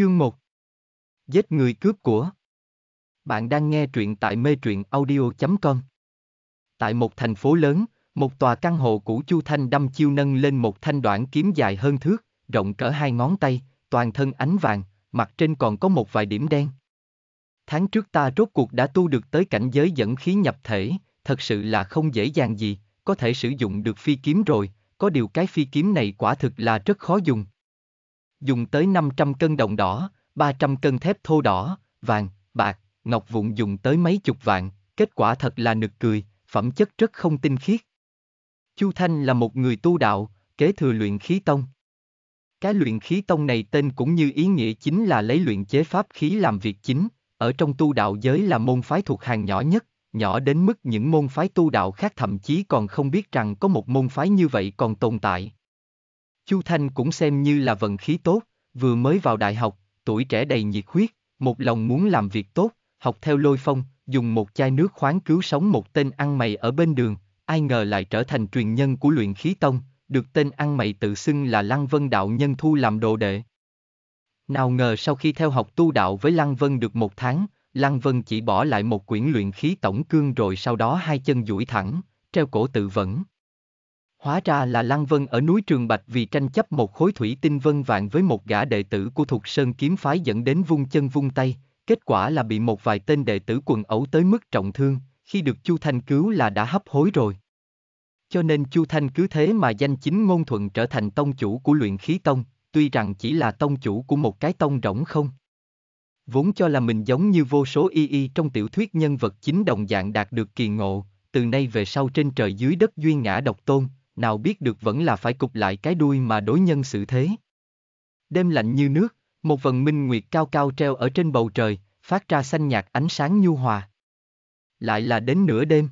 Chương 1 Giết người cướp của Bạn đang nghe truyện tại mê truyện audio.com Tại một thành phố lớn, một tòa căn hộ cũ Chu Thanh đâm chiêu nâng lên một thanh đoạn kiếm dài hơn thước, rộng cỡ hai ngón tay, toàn thân ánh vàng, mặt trên còn có một vài điểm đen. Tháng trước ta rốt cuộc đã tu được tới cảnh giới dẫn khí nhập thể, thật sự là không dễ dàng gì, có thể sử dụng được phi kiếm rồi, có điều cái phi kiếm này quả thực là rất khó dùng dùng tới 500 cân đồng đỏ, 300 cân thép thô đỏ, vàng, bạc, ngọc vụn dùng tới mấy chục vạn, kết quả thật là nực cười, phẩm chất rất không tinh khiết. Chu Thanh là một người tu đạo, kế thừa luyện khí tông. Cái luyện khí tông này tên cũng như ý nghĩa chính là lấy luyện chế pháp khí làm việc chính, ở trong tu đạo giới là môn phái thuộc hàng nhỏ nhất, nhỏ đến mức những môn phái tu đạo khác thậm chí còn không biết rằng có một môn phái như vậy còn tồn tại. Chu Thanh cũng xem như là vận khí tốt, vừa mới vào đại học, tuổi trẻ đầy nhiệt huyết, một lòng muốn làm việc tốt, học theo lôi phong, dùng một chai nước khoáng cứu sống một tên ăn mày ở bên đường, ai ngờ lại trở thành truyền nhân của luyện khí tông, được tên ăn mày tự xưng là Lăng Vân Đạo Nhân thu làm đồ đệ. Nào ngờ sau khi theo học tu đạo với Lăng Vân được một tháng, Lăng Vân chỉ bỏ lại một quyển luyện khí tổng cương rồi sau đó hai chân duỗi thẳng, treo cổ tự vẫn. Hóa ra là Lăng Vân ở núi Trường Bạch vì tranh chấp một khối thủy tinh vân vạn với một gã đệ tử của thuộc Sơn Kiếm Phái dẫn đến vung chân vung tay, kết quả là bị một vài tên đệ tử quần ẩu tới mức trọng thương, khi được Chu Thanh cứu là đã hấp hối rồi. Cho nên Chu Thanh cứ thế mà danh chính ngôn thuận trở thành tông chủ của luyện khí tông, tuy rằng chỉ là tông chủ của một cái tông rỗng không. Vốn cho là mình giống như vô số y y trong tiểu thuyết nhân vật chính đồng dạng đạt được kỳ ngộ, từ nay về sau trên trời dưới đất duyên ngã độc tôn, nào biết được vẫn là phải cục lại cái đuôi mà đối nhân xử thế. Đêm lạnh như nước, một vần minh nguyệt cao cao treo ở trên bầu trời, phát ra xanh nhạt ánh sáng nhu hòa. Lại là đến nửa đêm.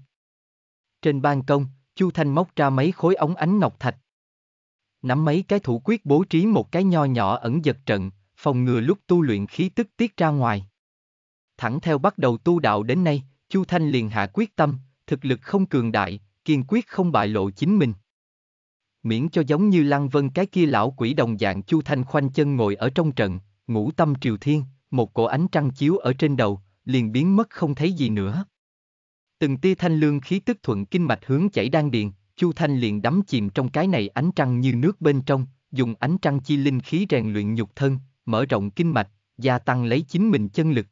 Trên ban công, Chu Thanh móc ra mấy khối ống ánh ngọc thạch. Nắm mấy cái thủ quyết bố trí một cái nho nhỏ ẩn giật trận, phòng ngừa lúc tu luyện khí tức tiết ra ngoài. Thẳng theo bắt đầu tu đạo đến nay, Chu Thanh liền hạ quyết tâm, thực lực không cường đại, kiên quyết không bại lộ chính mình miễn cho giống như Lăng Vân cái kia lão quỷ đồng dạng Chu Thanh khoanh chân ngồi ở trong trận, ngủ tâm triều thiên, một cổ ánh trăng chiếu ở trên đầu, liền biến mất không thấy gì nữa. Từng tia thanh lương khí tức thuận kinh mạch hướng chảy đan điền, Chu Thanh liền đắm chìm trong cái này ánh trăng như nước bên trong, dùng ánh trăng chi linh khí rèn luyện nhục thân, mở rộng kinh mạch, gia tăng lấy chính mình chân lực.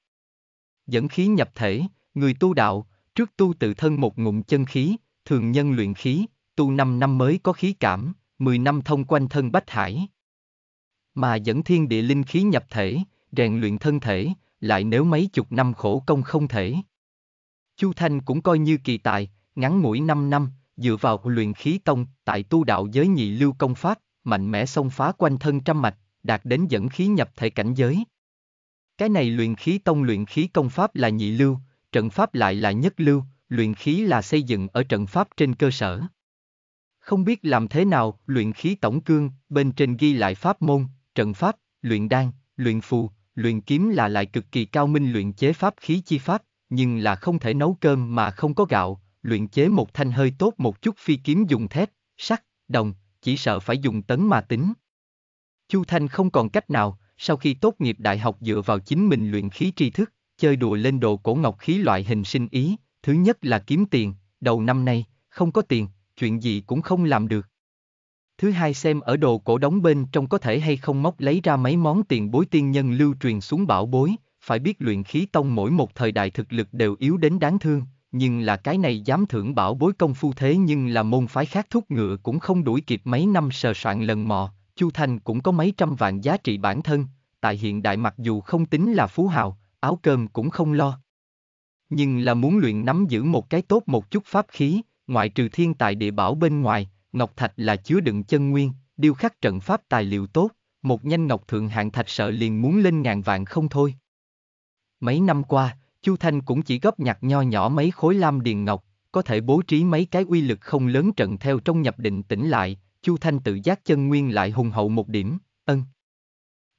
Dẫn khí nhập thể, người tu đạo, trước tu tự thân một ngụm chân khí, thường nhân luyện khí, tu 5 năm mới có khí cảm, 10 năm thông quanh thân bách hải. Mà dẫn thiên địa linh khí nhập thể, rèn luyện thân thể, lại nếu mấy chục năm khổ công không thể. Chu Thanh cũng coi như kỳ tài, ngắn ngủi 5 năm, dựa vào luyện khí tông, tại tu đạo giới nhị lưu công pháp, mạnh mẽ xông phá quanh thân trăm mạch, đạt đến dẫn khí nhập thể cảnh giới. Cái này luyện khí tông luyện khí công pháp là nhị lưu, trận pháp lại là nhất lưu, luyện khí là xây dựng ở trận pháp trên cơ sở không biết làm thế nào, luyện khí tổng cương, bên trên ghi lại pháp môn, trận pháp, luyện đan, luyện phù, luyện kiếm là lại cực kỳ cao minh luyện chế pháp khí chi pháp, nhưng là không thể nấu cơm mà không có gạo, luyện chế một thanh hơi tốt một chút phi kiếm dùng thép, sắt, đồng, chỉ sợ phải dùng tấn mà tính. Chu Thanh không còn cách nào, sau khi tốt nghiệp đại học dựa vào chính mình luyện khí tri thức, chơi đùa lên đồ cổ ngọc khí loại hình sinh ý, thứ nhất là kiếm tiền, đầu năm nay, không có tiền, chuyện gì cũng không làm được. Thứ hai xem ở đồ cổ đóng bên trong có thể hay không móc lấy ra mấy món tiền bối tiên nhân lưu truyền xuống bảo bối, phải biết luyện khí tông mỗi một thời đại thực lực đều yếu đến đáng thương, nhưng là cái này dám thưởng bảo bối công phu thế nhưng là môn phái khác thúc ngựa cũng không đuổi kịp mấy năm sờ soạn lần mò, Chu Thành cũng có mấy trăm vạn giá trị bản thân, tại hiện đại mặc dù không tính là phú hào, áo cơm cũng không lo. Nhưng là muốn luyện nắm giữ một cái tốt một chút pháp khí, ngoại trừ thiên tài địa bảo bên ngoài, ngọc thạch là chứa đựng chân nguyên, điêu khắc trận pháp tài liệu tốt, một nhanh ngọc thượng hạng thạch sợ liền muốn lên ngàn vạn không thôi. Mấy năm qua, Chu Thanh cũng chỉ góp nhặt nho nhỏ mấy khối lam điền ngọc, có thể bố trí mấy cái uy lực không lớn trận theo trong nhập định tỉnh lại, Chu Thanh tự giác chân nguyên lại hùng hậu một điểm, ân.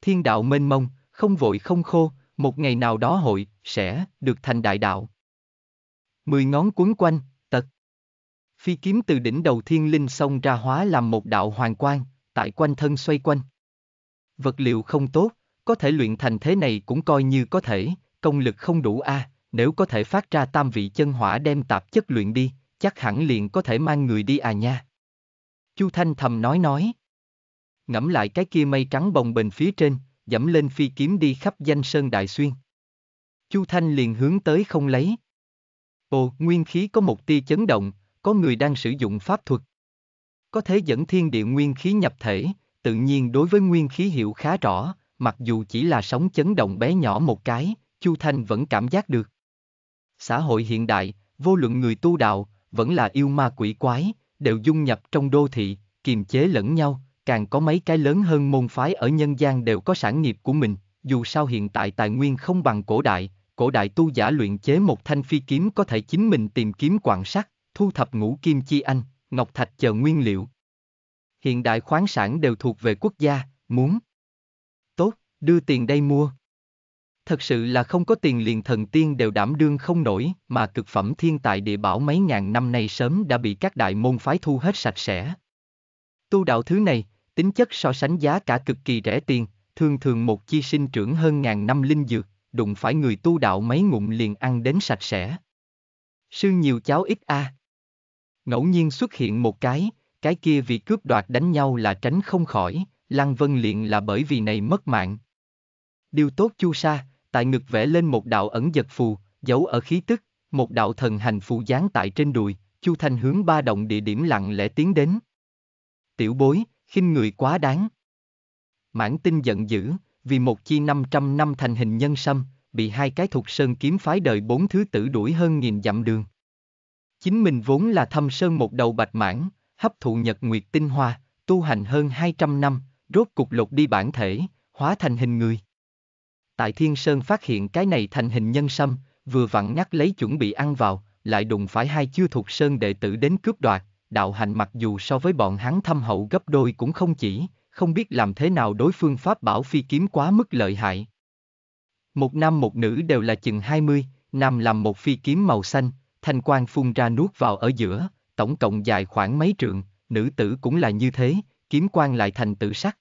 Thiên đạo mênh mông, không vội không khô, một ngày nào đó hội, sẽ, được thành đại đạo. Mười ngón cuốn quanh, Phi kiếm từ đỉnh đầu thiên linh xông ra hóa làm một đạo hoàng quang, tại quanh thân xoay quanh. Vật liệu không tốt, có thể luyện thành thế này cũng coi như có thể, công lực không đủ a, à, nếu có thể phát ra tam vị chân hỏa đem tạp chất luyện đi, chắc hẳn liền có thể mang người đi à nha. Chu Thanh thầm nói nói. Ngẫm lại cái kia mây trắng bồng bềnh phía trên, dẫm lên phi kiếm đi khắp danh sơn đại xuyên. Chu Thanh liền hướng tới không lấy. Ồ, nguyên khí có một tia chấn động, có người đang sử dụng pháp thuật. Có thể dẫn thiên địa nguyên khí nhập thể, tự nhiên đối với nguyên khí hiểu khá rõ, mặc dù chỉ là sóng chấn động bé nhỏ một cái, Chu Thanh vẫn cảm giác được. Xã hội hiện đại, vô luận người tu đạo, vẫn là yêu ma quỷ quái, đều dung nhập trong đô thị, kiềm chế lẫn nhau, càng có mấy cái lớn hơn môn phái ở nhân gian đều có sản nghiệp của mình, dù sao hiện tại tài nguyên không bằng cổ đại, cổ đại tu giả luyện chế một thanh phi kiếm có thể chính mình tìm kiếm quạng sắt, thu thập ngũ kim chi anh, ngọc thạch chờ nguyên liệu. Hiện đại khoáng sản đều thuộc về quốc gia, muốn. Tốt, đưa tiền đây mua. Thật sự là không có tiền liền thần tiên đều đảm đương không nổi, mà cực phẩm thiên tài địa bảo mấy ngàn năm nay sớm đã bị các đại môn phái thu hết sạch sẽ. Tu đạo thứ này, tính chất so sánh giá cả cực kỳ rẻ tiền, thường thường một chi sinh trưởng hơn ngàn năm linh dược, đụng phải người tu đạo mấy ngụm liền ăn đến sạch sẽ. Sư nhiều cháo ít a, à, Ngẫu nhiên xuất hiện một cái, cái kia vì cướp đoạt đánh nhau là tránh không khỏi, Lăng Vân liền là bởi vì này mất mạng. Điều tốt chu sa, tại ngực vẽ lên một đạo ẩn giật phù, giấu ở khí tức, một đạo thần hành phù dán tại trên đùi, chu thanh hướng ba động địa điểm lặng lẽ tiến đến. Tiểu bối, khinh người quá đáng. Mãn tinh giận dữ, vì một chi 500 năm thành hình nhân sâm, bị hai cái thục sơn kiếm phái đời bốn thứ tử đuổi hơn nghìn dặm đường. Chính mình vốn là thâm sơn một đầu bạch mãn, hấp thụ nhật nguyệt tinh hoa, tu hành hơn 200 năm, rốt cục lột đi bản thể, hóa thành hình người. Tại Thiên Sơn phát hiện cái này thành hình nhân sâm, vừa vặn nhắc lấy chuẩn bị ăn vào, lại đụng phải hai chưa thuộc Sơn đệ tử đến cướp đoạt, đạo hành mặc dù so với bọn hắn thâm hậu gấp đôi cũng không chỉ, không biết làm thế nào đối phương pháp bảo phi kiếm quá mức lợi hại. Một nam một nữ đều là chừng 20, nam làm một phi kiếm màu xanh, Thanh quan phun ra nuốt vào ở giữa, tổng cộng dài khoảng mấy trượng, nữ tử cũng là như thế, kiếm quan lại thành tử sắc.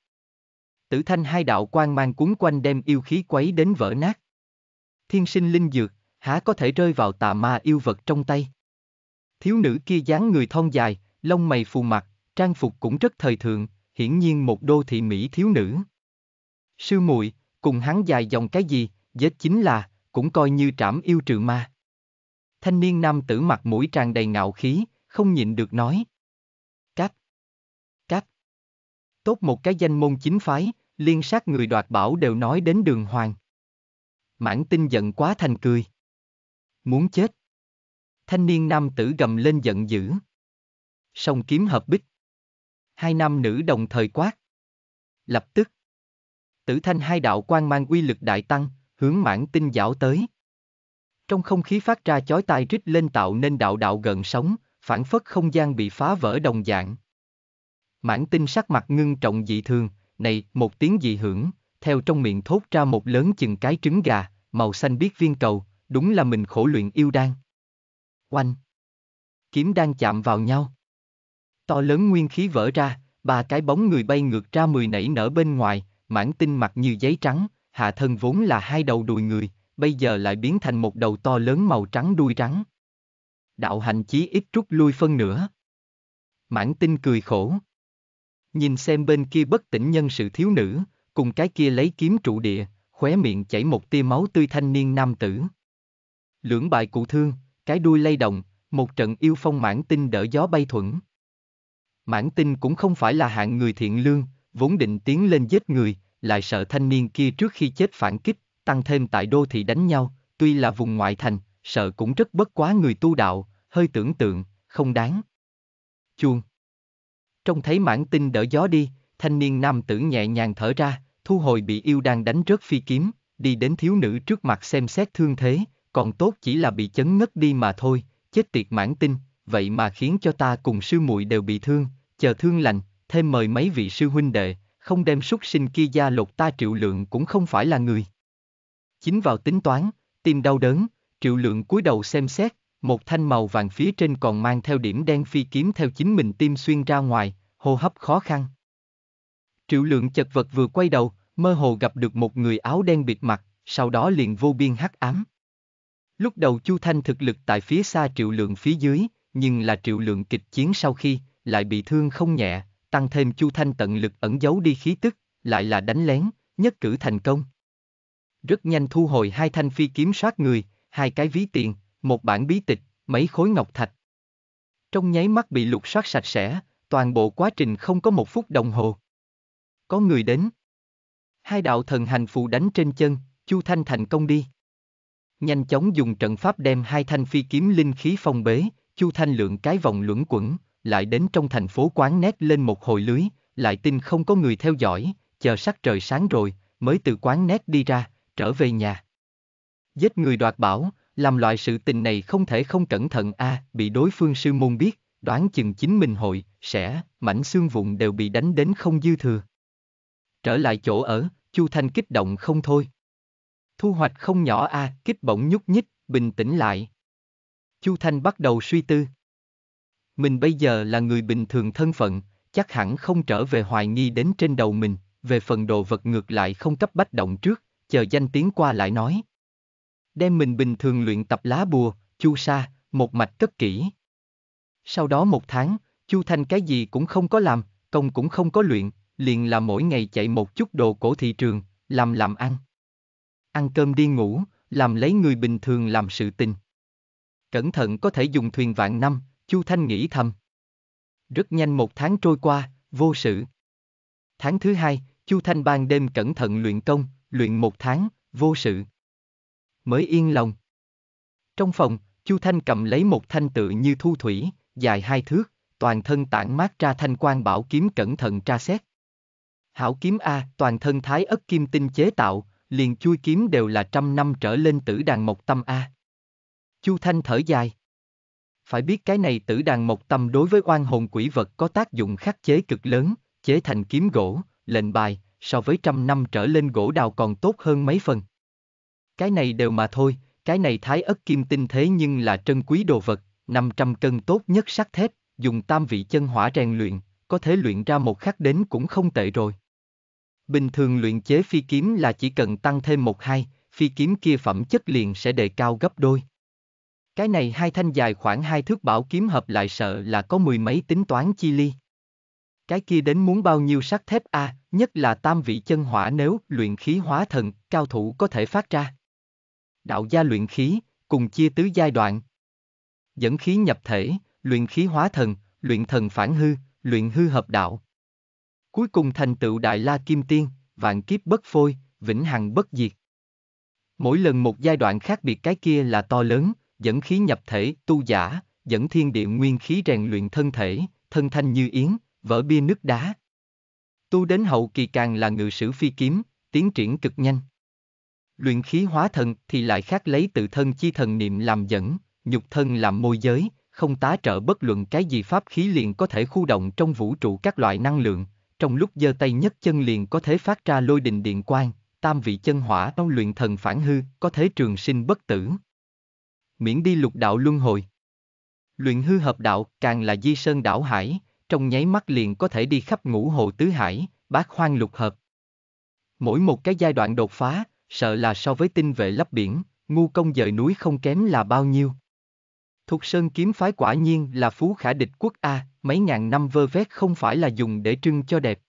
Tử thanh hai đạo quan mang cuốn quanh đem yêu khí quấy đến vỡ nát. Thiên sinh linh dược, há có thể rơi vào tà ma yêu vật trong tay. Thiếu nữ kia dáng người thon dài, lông mày phù mặt, trang phục cũng rất thời thượng, hiển nhiên một đô thị Mỹ thiếu nữ. Sư muội cùng hắn dài dòng cái gì, dết chính là, cũng coi như trảm yêu trừ ma thanh niên nam tử mặt mũi tràn đầy ngạo khí, không nhịn được nói. "Cách, cách, Tốt một cái danh môn chính phái, liên sát người đoạt bảo đều nói đến đường hoàng. Mãn tinh giận quá thành cười. Muốn chết. Thanh niên nam tử gầm lên giận dữ. Song kiếm hợp bích. Hai nam nữ đồng thời quát. Lập tức. Tử thanh hai đạo quan mang uy lực đại tăng, hướng mãn tinh dạo tới. Trong không khí phát ra chói tai rít lên tạo nên đạo đạo gần sóng, phản phất không gian bị phá vỡ đồng dạng. Mãn tinh sắc mặt ngưng trọng dị thường, này, một tiếng dị hưởng, theo trong miệng thốt ra một lớn chừng cái trứng gà, màu xanh biết viên cầu, đúng là mình khổ luyện yêu đan. Oanh! Kiếm đang chạm vào nhau. To lớn nguyên khí vỡ ra, ba cái bóng người bay ngược ra mười nảy nở bên ngoài, mãn tinh mặt như giấy trắng, hạ thân vốn là hai đầu đùi người, bây giờ lại biến thành một đầu to lớn màu trắng đuôi rắn. Đạo hành chí ít rút lui phân nửa. Mãn tinh cười khổ. Nhìn xem bên kia bất tỉnh nhân sự thiếu nữ, cùng cái kia lấy kiếm trụ địa, khóe miệng chảy một tia máu tươi thanh niên nam tử. Lưỡng bài cụ thương, cái đuôi lay động, một trận yêu phong mãn tinh đỡ gió bay thuận. Mãn tinh cũng không phải là hạng người thiện lương, vốn định tiến lên giết người, lại sợ thanh niên kia trước khi chết phản kích, tăng thêm tại đô thị đánh nhau, tuy là vùng ngoại thành, sợ cũng rất bất quá người tu đạo, hơi tưởng tượng, không đáng. Chuông trong thấy mãn tinh đỡ gió đi, thanh niên nam tử nhẹ nhàng thở ra, thu hồi bị yêu đang đánh rớt phi kiếm, đi đến thiếu nữ trước mặt xem xét thương thế, còn tốt chỉ là bị chấn ngất đi mà thôi, chết tiệt mãn tinh, vậy mà khiến cho ta cùng sư muội đều bị thương, chờ thương lành, thêm mời mấy vị sư huynh đệ, không đem súc sinh kia gia lột ta triệu lượng cũng không phải là người chính vào tính toán, tim đau đớn, triệu lượng cúi đầu xem xét, một thanh màu vàng phía trên còn mang theo điểm đen phi kiếm theo chính mình tim xuyên ra ngoài, hô hấp khó khăn. Triệu lượng chật vật vừa quay đầu, mơ hồ gặp được một người áo đen bịt mặt, sau đó liền vô biên hắc ám. Lúc đầu Chu Thanh thực lực tại phía xa triệu lượng phía dưới, nhưng là triệu lượng kịch chiến sau khi, lại bị thương không nhẹ, tăng thêm Chu Thanh tận lực ẩn giấu đi khí tức, lại là đánh lén, nhất cử thành công rất nhanh thu hồi hai thanh phi kiếm soát người, hai cái ví tiền, một bản bí tịch, mấy khối ngọc thạch. Trong nháy mắt bị lục soát sạch sẽ, toàn bộ quá trình không có một phút đồng hồ. Có người đến. Hai đạo thần hành phù đánh trên chân, Chu Thanh thành công đi. Nhanh chóng dùng trận pháp đem hai thanh phi kiếm linh khí phong bế, Chu Thanh lượng cái vòng luẩn quẩn, lại đến trong thành phố quán nét lên một hồi lưới, lại tin không có người theo dõi, chờ sắc trời sáng rồi, mới từ quán nét đi ra, trở về nhà. Giết người đoạt bảo, làm loại sự tình này không thể không cẩn thận a à, bị đối phương sư môn biết, đoán chừng chính mình hội, sẽ, mảnh xương vụn đều bị đánh đến không dư thừa. Trở lại chỗ ở, Chu Thanh kích động không thôi. Thu hoạch không nhỏ a à, kích bỗng nhúc nhích, bình tĩnh lại. Chu Thanh bắt đầu suy tư. Mình bây giờ là người bình thường thân phận, chắc hẳn không trở về hoài nghi đến trên đầu mình, về phần đồ vật ngược lại không cấp bách động trước, chờ danh tiếng qua lại nói. Đem mình bình thường luyện tập lá bùa, chu sa, một mạch cất kỹ. Sau đó một tháng, chu thanh cái gì cũng không có làm, công cũng không có luyện, liền là mỗi ngày chạy một chút đồ cổ thị trường, làm làm ăn. Ăn cơm đi ngủ, làm lấy người bình thường làm sự tình. Cẩn thận có thể dùng thuyền vạn năm, Chu Thanh nghĩ thầm. Rất nhanh một tháng trôi qua, vô sự. Tháng thứ hai, Chu Thanh ban đêm cẩn thận luyện công, luyện một tháng, vô sự. Mới yên lòng. Trong phòng, Chu Thanh cầm lấy một thanh tự như thu thủy, dài hai thước, toàn thân tản mát ra thanh quan bảo kiếm cẩn thận tra xét. Hảo kiếm A, toàn thân thái ất kim tinh chế tạo, liền chui kiếm đều là trăm năm trở lên tử đàn mộc tâm A. Chu Thanh thở dài. Phải biết cái này tử đàn mộc tâm đối với oan hồn quỷ vật có tác dụng khắc chế cực lớn, chế thành kiếm gỗ, lệnh bài, so với trăm năm trở lên gỗ đào còn tốt hơn mấy phần. Cái này đều mà thôi, cái này thái ất kim tinh thế nhưng là trân quý đồ vật, 500 cân tốt nhất sắt thép, dùng tam vị chân hỏa rèn luyện, có thể luyện ra một khắc đến cũng không tệ rồi. Bình thường luyện chế phi kiếm là chỉ cần tăng thêm một hai, phi kiếm kia phẩm chất liền sẽ đề cao gấp đôi. Cái này hai thanh dài khoảng hai thước bảo kiếm hợp lại sợ là có mười mấy tính toán chi ly. Cái kia đến muốn bao nhiêu sắt thép a, à, nhất là tam vị chân hỏa nếu luyện khí hóa thần, cao thủ có thể phát ra. Đạo gia luyện khí, cùng chia tứ giai đoạn. Dẫn khí nhập thể, luyện khí hóa thần, luyện thần phản hư, luyện hư hợp đạo. Cuối cùng thành tựu đại la kim tiên, vạn kiếp bất phôi, vĩnh hằng bất diệt. Mỗi lần một giai đoạn khác biệt cái kia là to lớn, dẫn khí nhập thể, tu giả, dẫn thiên địa nguyên khí rèn luyện thân thể, thân thanh như yến, vỡ bia nước đá. Tu đến hậu kỳ càng là ngự sử phi kiếm, tiến triển cực nhanh. Luyện khí hóa thần thì lại khác lấy tự thân chi thần niệm làm dẫn, nhục thân làm môi giới, không tá trợ bất luận cái gì pháp khí liền có thể khu động trong vũ trụ các loại năng lượng, trong lúc giơ tay nhấc chân liền có thể phát ra lôi đình điện quang, tam vị chân hỏa trong luyện thần phản hư có thể trường sinh bất tử. Miễn đi lục đạo luân hồi. Luyện hư hợp đạo càng là di sơn đảo hải, trong nháy mắt liền có thể đi khắp ngũ hồ tứ hải, bát hoang lục hợp. Mỗi một cái giai đoạn đột phá, sợ là so với tinh vệ lấp biển, ngu công dời núi không kém là bao nhiêu. Thục Sơn kiếm phái quả nhiên là phú khả địch quốc A, mấy ngàn năm vơ vét không phải là dùng để trưng cho đẹp.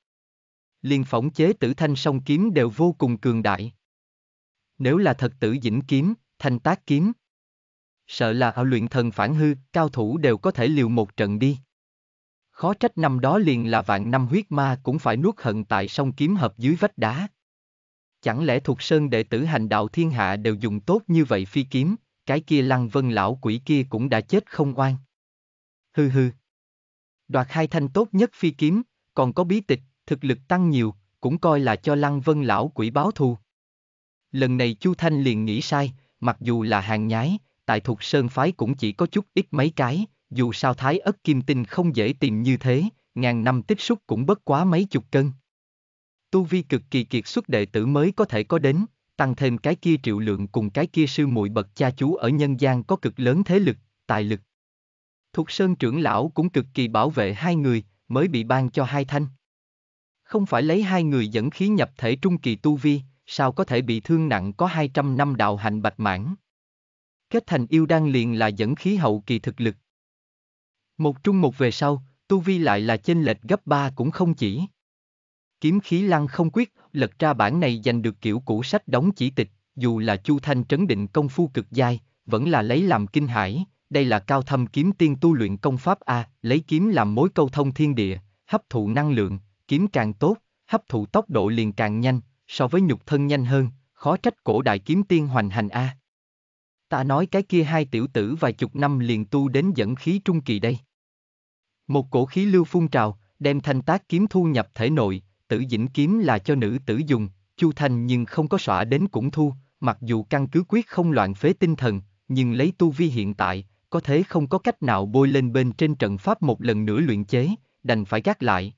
Liên phỏng chế tử thanh song kiếm đều vô cùng cường đại. Nếu là thật tử dĩnh kiếm, thanh tác kiếm. Sợ là ở luyện thần phản hư, cao thủ đều có thể liều một trận đi. Khó trách năm đó liền là vạn năm huyết ma cũng phải nuốt hận tại sông kiếm hợp dưới vách đá. Chẳng lẽ thuộc sơn đệ tử hành đạo thiên hạ đều dùng tốt như vậy phi kiếm, cái kia lăng vân lão quỷ kia cũng đã chết không oan. Hư hư. Đoạt hai thanh tốt nhất phi kiếm, còn có bí tịch, thực lực tăng nhiều, cũng coi là cho lăng vân lão quỷ báo thù. Lần này Chu Thanh liền nghĩ sai, mặc dù là hàng nhái, tại thuộc sơn phái cũng chỉ có chút ít mấy cái, dù sao thái ất kim tinh không dễ tìm như thế, ngàn năm tích xúc cũng bất quá mấy chục cân. Tu vi cực kỳ kiệt xuất đệ tử mới có thể có đến, tăng thêm cái kia triệu lượng cùng cái kia sư muội bậc cha chú ở nhân gian có cực lớn thế lực, tài lực. Thục Sơn trưởng lão cũng cực kỳ bảo vệ hai người, mới bị ban cho hai thanh. Không phải lấy hai người dẫn khí nhập thể trung kỳ tu vi, sao có thể bị thương nặng có 200 năm đạo hành bạch mãn. Kết thành yêu đan liền là dẫn khí hậu kỳ thực lực. Một trung một về sau, tu vi lại là chênh lệch gấp ba cũng không chỉ. Kiếm khí lăng không quyết, lật ra bản này giành được kiểu cũ sách đóng chỉ tịch, dù là Chu Thanh trấn định công phu cực dai, vẫn là lấy làm kinh hãi, đây là cao thâm kiếm tiên tu luyện công pháp A, lấy kiếm làm mối câu thông thiên địa, hấp thụ năng lượng, kiếm càng tốt, hấp thụ tốc độ liền càng nhanh, so với nhục thân nhanh hơn, khó trách cổ đại kiếm tiên hoành hành A. Ta nói cái kia hai tiểu tử vài chục năm liền tu đến dẫn khí trung kỳ đây. Một cổ khí lưu phun trào, đem thanh tác kiếm thu nhập thể nội, tử dĩnh kiếm là cho nữ tử dùng, chu thanh nhưng không có xọa đến cũng thu, mặc dù căn cứ quyết không loạn phế tinh thần, nhưng lấy tu vi hiện tại, có thế không có cách nào bôi lên bên trên trận pháp một lần nữa luyện chế, đành phải gác lại.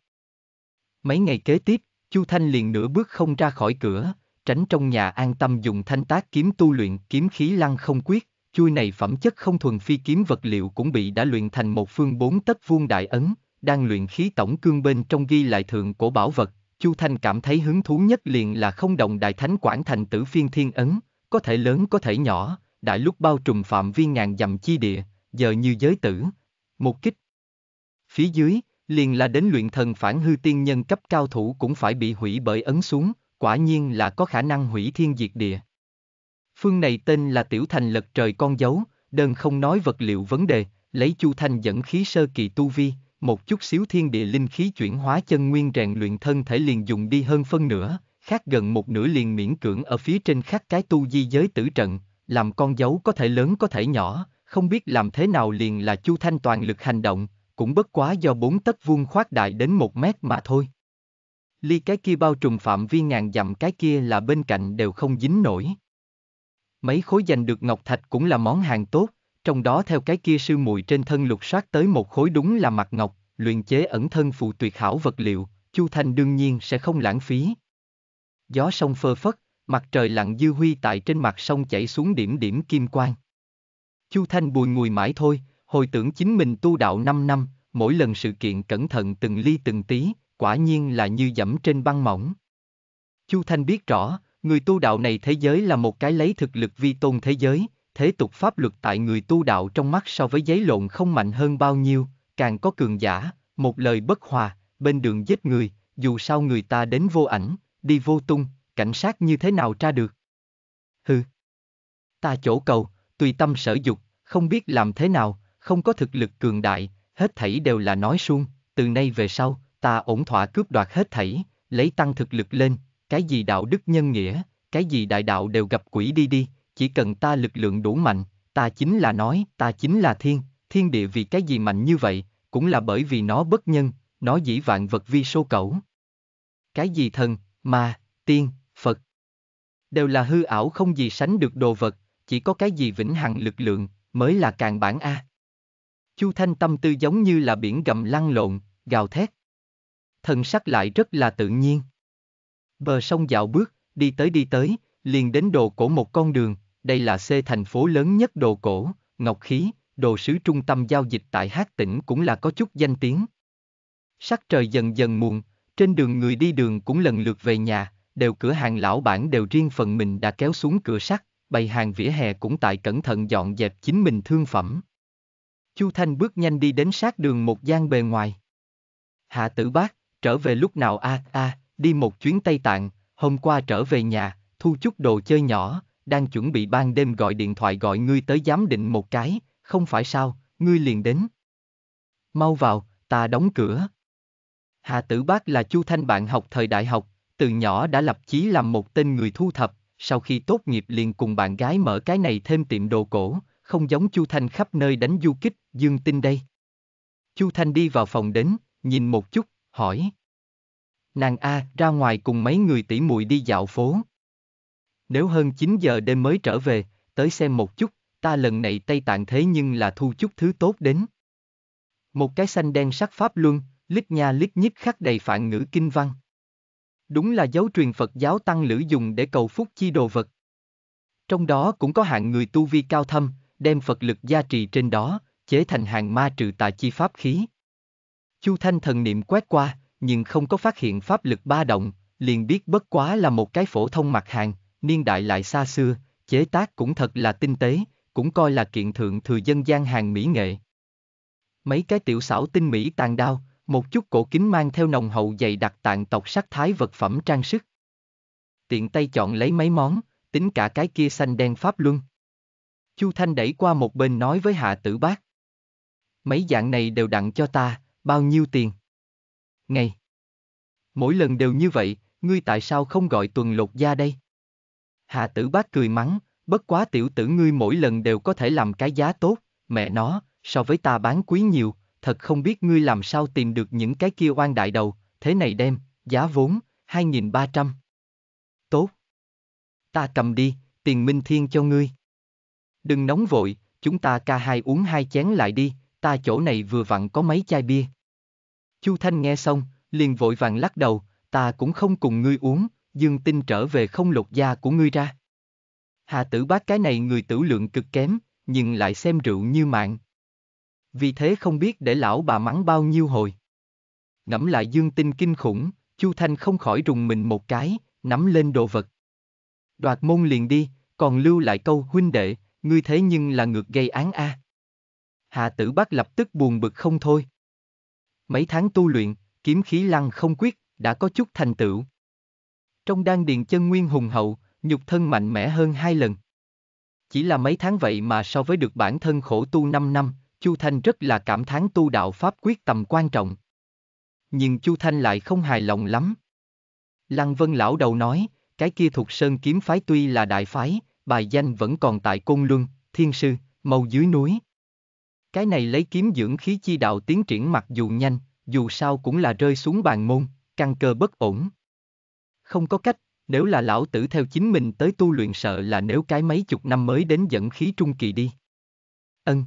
Mấy ngày kế tiếp, Chu Thanh liền nửa bước không ra khỏi cửa, tránh trong nhà an tâm dùng thanh tác kiếm tu luyện kiếm khí lăng không quyết, chuôi này phẩm chất không thuần phi kiếm vật liệu cũng bị đã luyện thành một phương bốn tấc vuông đại ấn, đang luyện khí tổng cương bên trong ghi lại thượng cổ bảo vật, Chu Thanh cảm thấy hứng thú nhất liền là không đồng đại thánh quản thành tử phiên thiên ấn, có thể lớn có thể nhỏ, đại lúc bao trùm phạm vi ngàn dặm chi địa, giờ như giới tử. Một kích. Phía dưới, liền là đến luyện thần phản hư tiên nhân cấp cao thủ cũng phải bị hủy bởi ấn xuống, quả nhiên là có khả năng hủy thiên diệt địa. Phương này tên là Tiểu Thành lật trời con dấu, đơn không nói vật liệu vấn đề, lấy Chu Thanh dẫn khí sơ kỳ tu vi, một chút xíu thiên địa linh khí chuyển hóa chân nguyên rèn luyện thân thể liền dùng đi hơn phân nửa, khác gần một nửa liền miễn cưỡng ở phía trên khắc cái tu di giới tử trận, làm con dấu có thể lớn có thể nhỏ, không biết làm thế nào liền là Chu Thanh toàn lực hành động, cũng bất quá do bốn tấc vuông khoác đại đến một mét mà thôi. Ly cái kia bao trùm phạm vi ngàn dặm cái kia là bên cạnh đều không dính nổi mấy khối giành được ngọc thạch cũng là món hàng tốt, trong đó theo cái kia sư mùi trên thân lục soát tới một khối đúng là mặt ngọc, luyện chế ẩn thân phù tuyệt hảo vật liệu, Chu Thanh đương nhiên sẽ không lãng phí. Gió sông phơ phất, mặt trời lặng dư huy tại trên mặt sông chảy xuống điểm điểm kim quang. Chu Thanh bùi ngùi mãi thôi, hồi tưởng chính mình tu đạo 5 năm, mỗi lần sự kiện cẩn thận từng ly từng tí, quả nhiên là như dẫm trên băng mỏng. Chu Thanh biết rõ, Người tu đạo này thế giới là một cái lấy thực lực vi tôn thế giới, thế tục pháp luật tại người tu đạo trong mắt so với giấy lộn không mạnh hơn bao nhiêu, càng có cường giả, một lời bất hòa, bên đường giết người, dù sao người ta đến vô ảnh, đi vô tung, cảnh sát như thế nào tra được. Hừ. Ta chỗ cầu, tùy tâm sở dục, không biết làm thế nào, không có thực lực cường đại, hết thảy đều là nói suông, từ nay về sau, ta ổn thỏa cướp đoạt hết thảy, lấy tăng thực lực lên, cái gì đạo đức nhân nghĩa, cái gì đại đạo đều gặp quỷ đi đi, chỉ cần ta lực lượng đủ mạnh, ta chính là nói, ta chính là thiên, thiên địa vì cái gì mạnh như vậy, cũng là bởi vì nó bất nhân, nó dĩ vạn vật vi sô cẩu. Cái gì thần, ma, tiên, Phật, đều là hư ảo không gì sánh được đồ vật, chỉ có cái gì vĩnh hằng lực lượng, mới là càng bản A. Chu Thanh tâm tư giống như là biển gầm lăn lộn, gào thét. Thần sắc lại rất là tự nhiên. Bờ sông dạo bước, đi tới đi tới, liền đến đồ cổ một con đường, đây là C thành phố lớn nhất đồ cổ, ngọc khí, đồ sứ trung tâm giao dịch tại Hát tỉnh cũng là có chút danh tiếng. Sắc trời dần dần muộn, trên đường người đi đường cũng lần lượt về nhà, đều cửa hàng lão bản đều riêng phần mình đã kéo xuống cửa sắt, bày hàng vỉa hè cũng tại cẩn thận dọn dẹp chính mình thương phẩm. Chu Thanh bước nhanh đi đến sát đường một gian bề ngoài. Hạ tử bác, trở về lúc nào a à, a, à, đi một chuyến Tây Tạng, hôm qua trở về nhà, thu chút đồ chơi nhỏ, đang chuẩn bị ban đêm gọi điện thoại gọi ngươi tới giám định một cái, không phải sao, ngươi liền đến. Mau vào, ta đóng cửa. Hà Tử Bác là Chu Thanh bạn học thời đại học, từ nhỏ đã lập chí làm một tên người thu thập, sau khi tốt nghiệp liền cùng bạn gái mở cái này thêm tiệm đồ cổ, không giống Chu Thanh khắp nơi đánh du kích, dương tin đây. Chu Thanh đi vào phòng đến, nhìn một chút, hỏi. Nàng A ra ngoài cùng mấy người tỷ muội đi dạo phố. Nếu hơn 9 giờ đêm mới trở về, tới xem một chút, ta lần này Tây Tạng thế nhưng là thu chút thứ tốt đến. Một cái xanh đen sắc pháp luân, lít nha lít nhít khắc đầy phản ngữ kinh văn. Đúng là dấu truyền Phật giáo tăng lữ dùng để cầu phúc chi đồ vật. Trong đó cũng có hạng người tu vi cao thâm, đem Phật lực gia trì trên đó, chế thành hàng ma trừ tà chi pháp khí. Chu Thanh thần niệm quét qua, nhưng không có phát hiện pháp lực ba động, liền biết bất quá là một cái phổ thông mặt hàng, niên đại lại xa xưa, chế tác cũng thật là tinh tế, cũng coi là kiện thượng thừa dân gian hàng mỹ nghệ. Mấy cái tiểu xảo tinh mỹ tàn đao, một chút cổ kính mang theo nồng hậu dày đặc tạng tộc sắc thái vật phẩm trang sức. Tiện tay chọn lấy mấy món, tính cả cái kia xanh đen pháp luân. Chu Thanh đẩy qua một bên nói với Hạ Tử Bác. Mấy dạng này đều đặng cho ta, bao nhiêu tiền? ngày. Mỗi lần đều như vậy, ngươi tại sao không gọi tuần lột gia đây? Hà tử bác cười mắng, bất quá tiểu tử ngươi mỗi lần đều có thể làm cái giá tốt, mẹ nó, so với ta bán quý nhiều, thật không biết ngươi làm sao tìm được những cái kia oan đại đầu, thế này đem, giá vốn, 2.300. Tốt. Ta cầm đi, tiền minh thiên cho ngươi. Đừng nóng vội, chúng ta ca hai uống hai chén lại đi, ta chỗ này vừa vặn có mấy chai bia. Chu Thanh nghe xong, liền vội vàng lắc đầu, ta cũng không cùng ngươi uống, dương tinh trở về không lột da của ngươi ra. Hà tử bác cái này người tử lượng cực kém, nhưng lại xem rượu như mạng. Vì thế không biết để lão bà mắng bao nhiêu hồi. Ngẫm lại dương tinh kinh khủng, Chu Thanh không khỏi rùng mình một cái, nắm lên đồ vật. Đoạt môn liền đi, còn lưu lại câu huynh đệ, ngươi thế nhưng là ngược gây án a. À. Hạ tử bác lập tức buồn bực không thôi. Mấy tháng tu luyện, kiếm khí lăng không quyết, đã có chút thành tựu. Trong đan điền chân nguyên hùng hậu, nhục thân mạnh mẽ hơn hai lần. Chỉ là mấy tháng vậy mà so với được bản thân khổ tu 5 năm, Chu Thanh rất là cảm thán tu đạo pháp quyết tầm quan trọng. Nhưng Chu Thanh lại không hài lòng lắm. Lăng Vân lão đầu nói, cái kia thuộc sơn kiếm phái tuy là đại phái, bài danh vẫn còn tại Côn Luân, Thiên Sư, màu dưới núi, cái này lấy kiếm dưỡng khí chi đạo tiến triển mặc dù nhanh, dù sao cũng là rơi xuống bàn môn, căn cơ bất ổn. Không có cách, nếu là lão tử theo chính mình tới tu luyện sợ là nếu cái mấy chục năm mới đến dẫn khí trung kỳ đi. Ân.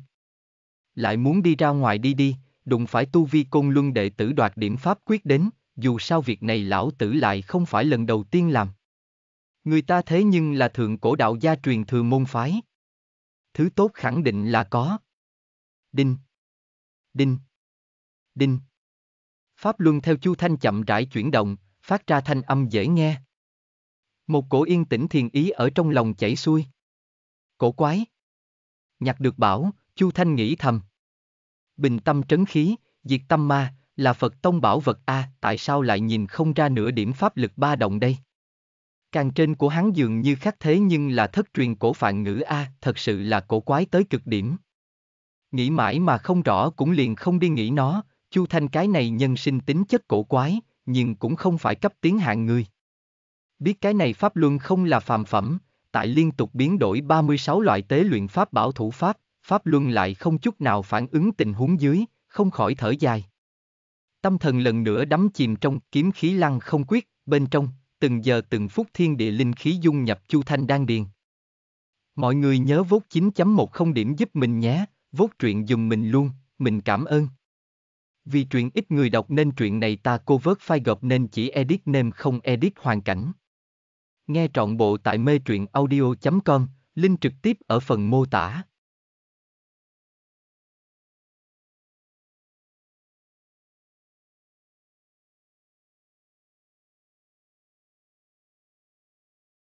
Lại muốn đi ra ngoài đi đi, đụng phải tu vi côn luân đệ tử đoạt điểm pháp quyết đến, dù sao việc này lão tử lại không phải lần đầu tiên làm. Người ta thế nhưng là thượng cổ đạo gia truyền thừa môn phái. Thứ tốt khẳng định là có. Đinh. Đinh. Đinh. Pháp luân theo chu thanh chậm rãi chuyển động, phát ra thanh âm dễ nghe. Một cổ yên tĩnh thiền ý ở trong lòng chảy xuôi. Cổ quái. Nhặt được bảo, chu thanh nghĩ thầm. Bình tâm trấn khí, diệt tâm ma, là Phật tông bảo vật A, tại sao lại nhìn không ra nửa điểm pháp lực ba động đây? Càng trên của hắn dường như khác thế nhưng là thất truyền cổ phạn ngữ A, thật sự là cổ quái tới cực điểm nghĩ mãi mà không rõ cũng liền không đi nghĩ nó, Chu Thanh cái này nhân sinh tính chất cổ quái, nhưng cũng không phải cấp tiến hạng người. Biết cái này pháp luân không là phàm phẩm, tại liên tục biến đổi 36 loại tế luyện pháp bảo thủ pháp, pháp luân lại không chút nào phản ứng tình huống dưới, không khỏi thở dài. Tâm thần lần nữa đắm chìm trong kiếm khí lăng không quyết, bên trong, từng giờ từng phút thiên địa linh khí dung nhập Chu Thanh đang điền. Mọi người nhớ vốt 9.10 điểm giúp mình nhé Vốt truyện dùng mình luôn, mình cảm ơn. Vì truyện ít người đọc nên truyện này ta cô vớt phai gộp nên chỉ edit nêm không edit hoàn cảnh. Nghe trọn bộ tại mê truyện audio.com, link trực tiếp ở phần mô tả.